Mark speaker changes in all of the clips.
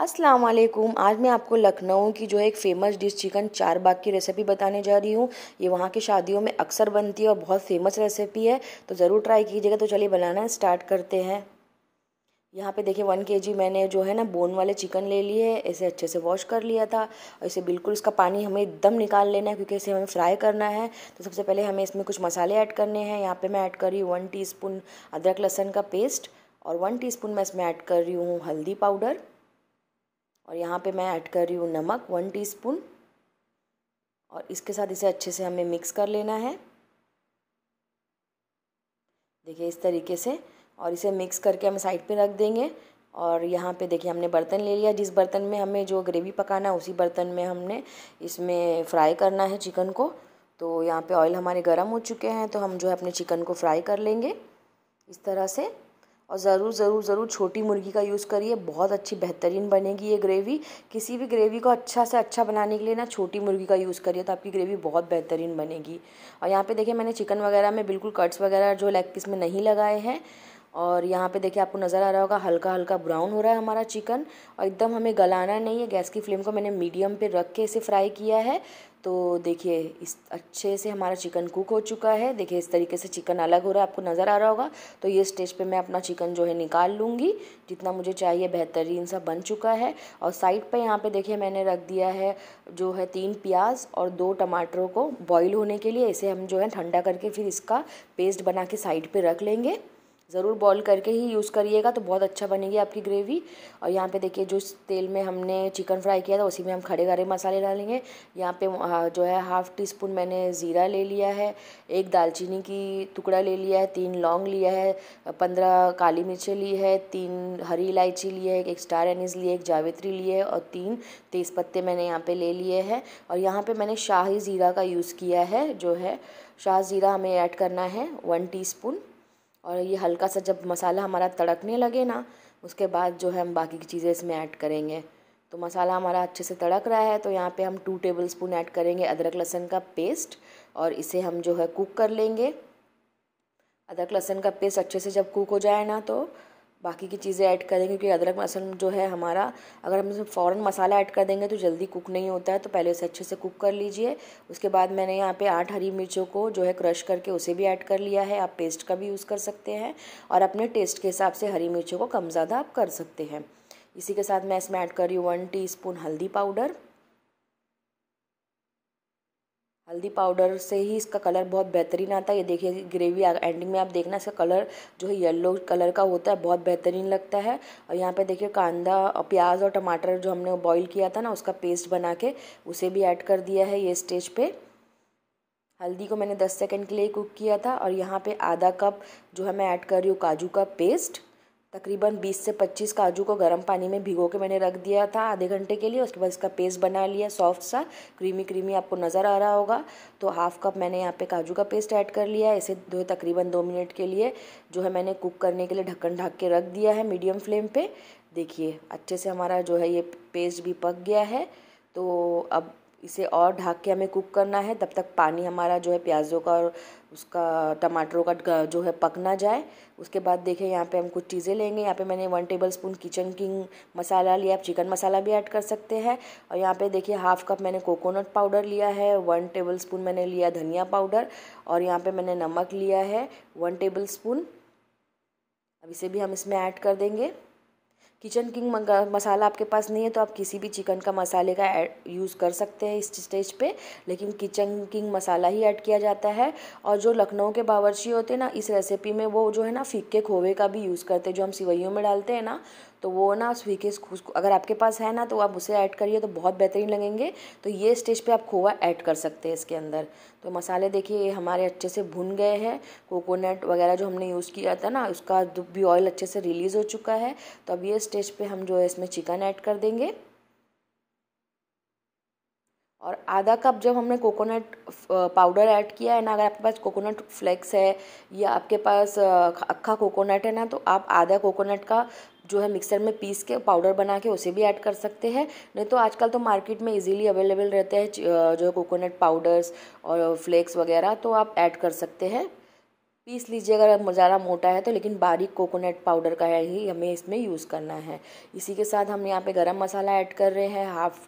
Speaker 1: अस्सलाम वालेकुम आज मैं आपको लखनऊ की जो है एक फ़ेमस डिश चिकन चार बाग की रेसिपी बताने जा रही हूँ ये वहाँ की शादियों में अक्सर बनती है और बहुत फेमस रेसिपी है तो ज़रूर ट्राई कीजिएगा तो चलिए बनाना स्टार्ट करते हैं यहाँ पे देखिए वन के मैंने जो है ना बोन वाले चिकन ले लिए है इसे अच्छे से वॉश कर लिया था और इसे बिल्कुल इसका पानी हमें एकदम निकाल लेना है क्योंकि इसे हमें फ्राई करना है तो सबसे पहले हमें इसमें कुछ मसाले ऐड करने हैं यहाँ पे मैं ऐड कर रही हूँ वन टीस्पून अदरक लहसन का पेस्ट और वन टीस्पून मैं इसमें ऐड कर रही हूँ हल्दी पाउडर और यहाँ पे मैं ऐड कर रही हूँ नमक वन टीस्पून और इसके साथ इसे अच्छे से हमें मिक्स कर लेना है देखिए इस तरीके से और इसे मिक्स करके हम साइड पे रख देंगे और यहाँ पे देखिए हमने बर्तन ले लिया जिस बर्तन में हमें जो ग्रेवी पकाना है उसी बर्तन में हमने इसमें फ्राई करना है चिकन को तो यहाँ पे ऑयल हमारे गर्म हो चुके हैं तो हम जो है अपने चिकन को फ्राई कर लेंगे इस तरह से और ज़रूर ज़रूर ज़रूर छोटी मुर्गी का यूज़ करिए बहुत अच्छी बेहतरीन बनेगी ये ग्रेवी किसी भी ग्रेवी को अच्छा से अच्छा बनाने के लिए ना छोटी मुर्गी का यूज़ करिए तो आपकी ग्रेवी बहुत बेहतरीन बनेगी और यहाँ पे देखिए मैंने चिकन वगैरह में बिल्कुल कट्स वगैरह जो लेग पीस में नहीं लगाए हैं और यहाँ पे देखिए आपको नज़र आ रहा होगा हल्का हल्का ब्राउन हो रहा है हमारा चिकन और एकदम हमें गलाना नहीं है गैस की फ्लेम को मैंने मीडियम पे रख के इसे फ्राई किया है तो देखिए इस अच्छे से हमारा चिकन कुक हो चुका है देखिए इस तरीके से चिकन अलग हो रहा है आपको नज़र आ रहा होगा तो ये स्टेज पे मैं अपना चिकन जो है निकाल लूँगी जितना मुझे चाहिए बेहतरीन सा बन चुका है और साइड पे यहाँ पे देखिए मैंने रख दिया है जो है तीन प्याज और दो टमाटरों को बॉईल होने के लिए इसे हम जो है ठंडा करके फिर इसका पेस्ट बना के साइड पर रख लेंगे ज़रूर बॉईल करके ही यूज़ करिएगा तो बहुत अच्छा बनेगी आपकी ग्रेवी और यहाँ पे देखिए जो तेल में हमने चिकन फ्राई किया था उसी में हम खड़े खड़े मसाले डालेंगे यहाँ पे जो है हाफ़ टी स्पून मैंने ज़ीरा ले लिया है एक दालचीनी की टुकड़ा ले लिया है तीन लौंग लिया है पंद्रह काली मिर्चें ली है तीन हरी इलायची ली है एक स्टार एनिस ली है एक जावित्री ली है और तीन पत्ते मैंने यहाँ पर ले लिए हैं और यहाँ पर मैंने शाही ज़ीरा का यूज़ किया है जो है शाह ज़ीरा हमें ऐड करना है वन टी स्पून और ये हल्का सा जब मसाला हमारा तड़कने लगे ना उसके बाद जो है हम बाकी की चीज़ें इसमें ऐड करेंगे तो मसाला हमारा अच्छे से तड़क रहा है तो यहाँ पे हम टू टेबल स्पून ऐड करेंगे अदरक लहसुन का पेस्ट और इसे हम जो है कुक कर लेंगे अदरक लहसन का पेस्ट अच्छे से जब कुक हो जाए ना तो बाकी की चीज़ें ऐड करें क्योंकि अदरक लहसुन जो है हमारा अगर हम इसमें फ़ौरन मसाला ऐड कर देंगे तो जल्दी कुक नहीं होता है तो पहले उसे अच्छे से कुक कर लीजिए उसके बाद मैंने यहाँ पे आठ हरी मिर्चों को जो है क्रश करके उसे भी ऐड कर लिया है आप पेस्ट का भी यूज़ कर सकते हैं और अपने टेस्ट के हिसाब से हरी मिर्चों को कम ज़्यादा आप कर सकते हैं इसी के साथ मैं इसमें ऐड कर रही हूँ वन टी हल्दी पाउडर हल्दी पाउडर से ही इसका कलर बहुत बेहतरीन आता है ये देखिए ग्रेवी एंडिंग में आप देखना इसका कलर जो है येलो कलर का होता है बहुत बेहतरीन लगता है और यहाँ पे देखिए कांदा और प्याज और टमाटर जो हमने बॉईल किया था ना उसका पेस्ट बना के उसे भी ऐड कर दिया है ये स्टेज पे हल्दी को मैंने 10 सेकंड के लिए कुक किया था और यहाँ पर आधा कप जो है मैं ऐड कर रही हूँ काजू का पेस्ट तकरीबन 20 से 25 काजू को गर्म पानी में भिगो के मैंने रख दिया था आधे घंटे के लिए उसके बाद इसका पेस्ट बना लिया सॉफ्ट सा क्रीमी क्रीमी आपको नज़र आ रहा होगा तो हाफ कप मैंने यहाँ पे काजू का पेस्ट ऐड कर लिया है इसे दो तकरीबन दो मिनट के लिए जो है मैंने कुक करने के लिए ढक्कन ढाक के रख दिया है मीडियम फ्लेम पर देखिए अच्छे से हमारा जो है ये पेस्ट भी पक गया है तो अब इसे और ढाक के हमें कुक करना है तब तक पानी हमारा जो है प्याज़ों का और उसका टमाटरों का जो है पक ना जाए उसके बाद देखें यहाँ पे हम कुछ चीज़ें लेंगे यहाँ पे मैंने one tablespoon Kitchen King masala लिया आप चिकन मसाला भी ऐड कर सकते हैं और यहाँ पे देखिए हाफ़ कप मैंने कोकोनट पाउडर लिया है वन टेबल स्पून मैंने लिया धनिया पाउडर और यहाँ पर मैंने नमक लिया है वन टेबल स्पून अब इसे भी हम इसमें ऐड कर देंगे किचन किंग मसाला आपके पास नहीं है तो आप किसी भी चिकन का मसाले का यूज़ कर सकते हैं इस स्टेज पे लेकिन किचन किंग मसाला ही ऐड किया जाता है और जो लखनऊ के बावर्ची होते हैं ना इस रेसिपी में वो जो है ना फीके खोवे का भी यूज़ करते हैं जो हम सिवैयों में डालते हैं ना तो वो ना स्वी अगर आपके पास है ना तो आप उसे ऐड करिए तो बहुत बेहतरीन लगेंगे तो ये स्टेज पे आप खोवा ऐड कर सकते हैं इसके अंदर तो मसाले देखिए ये हमारे अच्छे से भुन गए हैं कोकोनट वगैरह जो हमने यूज़ किया था ना उसका भी ऑयल अच्छे से रिलीज़ हो चुका है तो अब ये स्टेज पर हम जो है इसमें चिकन ऐड कर देंगे और आधा कप जब हमने कोकोनट पाउडर ऐड किया है ना अगर आपके पास कोकोनट फ्लेक्स है या आपके पास अक्खा कोकोनट है ना तो आप आधा कोकोनट का जो है मिक्सर में पीस के पाउडर बना के उसे भी ऐड कर सकते हैं नहीं तो आजकल तो मार्केट में इजीली अवेलेबल रहते हैं जो है कोकोनट पाउडर्स और फ्लेक्स वगैरह तो आप ऐड कर सकते हैं पीस लीजिए अगर ज़्यादा मोटा है तो लेकिन बारीक कोकोनट पाउडर का ही हमें इसमें यूज़ करना है इसी के साथ हम यहाँ पे गरम मसाला ऐड कर रहे हैं हाफ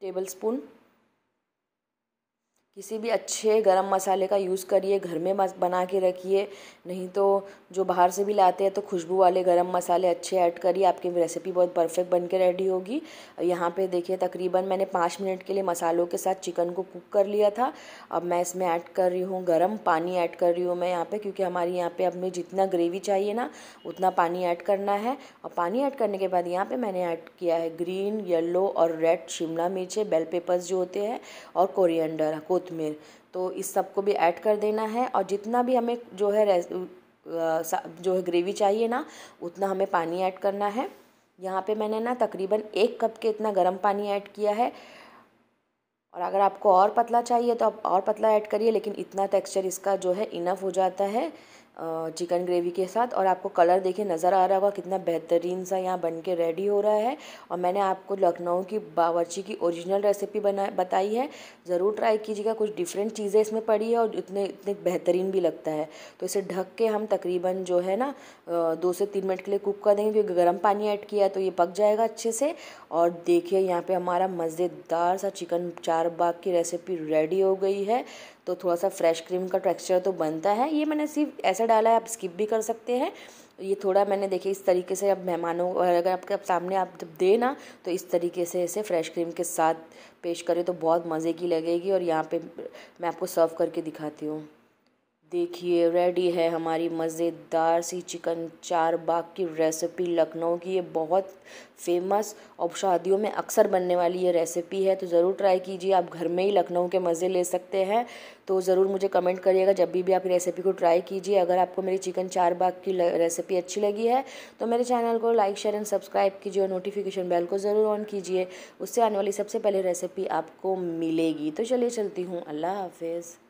Speaker 1: टेबल स्पून किसी भी अच्छे गरम मसाले का यूज़ करिए घर में बना के रखिए नहीं तो जो बाहर से भी लाते हैं तो खुशबू वाले गरम मसाले अच्छे ऐड करिए आपकी रेसिपी बहुत परफेक्ट बन के रेडी होगी यहाँ पे देखिए तकरीबन मैंने पाँच मिनट के लिए मसालों के साथ चिकन को कुक कर लिया था अब मैं इसमें ऐड कर रही हूँ गर्म पानी ऐड कर रही हूँ मैं यहाँ पर क्योंकि हमारी यहाँ पर अब जितना ग्रेवी चाहिए ना उतना पानी ऐड करना है और पानी ऐड करने के बाद यहाँ पर मैंने ऐड किया है ग्रीन येल्लो और रेड शिमला मिर्चें बेल पेपर्स जो होते हैं और कोरियंडर को कोतमीर तो इस सब को भी ऐड कर देना है और जितना भी हमें जो है जो है ग्रेवी चाहिए ना उतना हमें पानी ऐड करना है यहाँ पे मैंने ना तकरीबन एक कप के इतना गर्म पानी ऐड किया है और अगर आपको और पतला चाहिए तो आप और पतला ऐड करिए लेकिन इतना टेक्सचर इसका जो है इनफ हो जाता है चिकन ग्रेवी के साथ और आपको कलर देखिए नज़र आ रहा होगा कितना बेहतरीन सा यहाँ बन के रेडी हो रहा है और मैंने आपको लखनऊ की बावर्ची की ओरिजिनल रेसिपी बना बताई है ज़रूर ट्राई कीजिएगा कुछ डिफरेंट चीज़ें इसमें पड़ी है और इतने इतने बेहतरीन भी लगता है तो इसे ढक के हम तकरीबन जो है ना दो से तीन मिनट के लिए कुक कर देंगे क्योंकि गर्म पानी ऐड किया तो ये पक जाएगा अच्छे से और देखिए यहाँ पर हमारा मज़ेदार सा चिकन चार बाग की रेसिपी रेडी हो गई है तो थोड़ा सा फ्रेश क्रीम का टेक्सचर तो बनता है ये मैंने सिर्फ ऐसा डाला है आप स्किप भी कर सकते हैं ये थोड़ा मैंने देखे इस तरीके से अब मेहमानों अगर आपके सामने आप जब दे ना तो इस तरीके से इसे फ्रेश क्रीम के साथ पेश करें तो बहुत मज़े की लगेगी और यहाँ पे मैं आपको सर्व करके दिखाती हूँ देखिए रेडी है हमारी मज़ेदार सी चिकन चार बाग की रेसिपी लखनऊ की ये बहुत फेमस और शादियों में अक्सर बनने वाली ये रेसिपी है तो ज़रूर ट्राई कीजिए आप घर में ही लखनऊ के मज़े ले सकते हैं तो ज़रूर मुझे कमेंट करिएगा जब भी भी आप रेसिपी को ट्राई कीजिए अगर आपको मेरी चिकन चार बाग की रेसिपी अच्छी लगी है तो मेरे चैनल को लाइक शेयर एंड सब्सक्राइब कीजिए और नोटिफिकेशन बेल को ज़रूर ऑन कीजिए उससे आने वाली सबसे पहले रेसिपी आपको मिलेगी तो चलिए चलती हूँ अल्लाह हाफिज़